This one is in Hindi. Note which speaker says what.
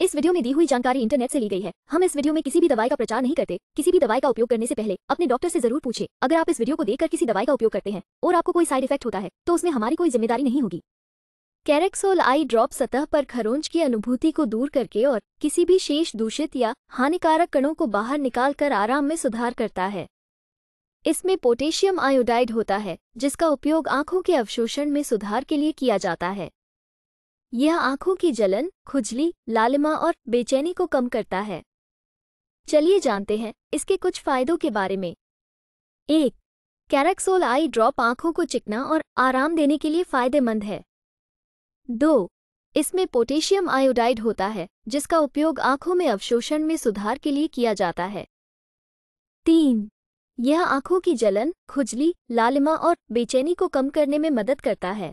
Speaker 1: इस वीडियो में दी हुई जानकारी इंटरनेट से ली गई है हम इस वीडियो में किसी भी दवाई का प्रचार नहीं करते किसी भी दवाई का उपयोग करने से पहले अपने डॉक्टर से जरूर पूछे अगर आप इस वीडियो को देखकर किसी दवाई का उपयोग करते हैं और आपको कोई साइड इफेक्ट होता है तो उसमें हमारी कोई जिम्मेदारी नहीं होगी कैरेक्सोल आई ड्रॉप सतह पर खरोंच की अनुभूति को दूर करके और किसी भी शेष दूषित या हानिकारक कणों को बाहर निकालकर आराम में सुधार करता है इसमें पोटेशियम आयोडाइड होता है जिसका उपयोग आंखों के अवशोषण में सुधार के लिए किया जाता है यह आंखों की जलन खुजली लालिमा और बेचैनी को कम करता है चलिए जानते हैं इसके कुछ फायदों के बारे में एक कैरेक्सोल आई ड्रॉप आंखों को चिकना और आराम देने के लिए फायदेमंद है दो इसमें पोटेशियम आयोडाइड होता है जिसका उपयोग आंखों में अवशोषण में सुधार के लिए किया जाता है तीन
Speaker 2: यह आंखों की जलन खुजली लालिमा और बेचैनी को कम करने में मदद करता है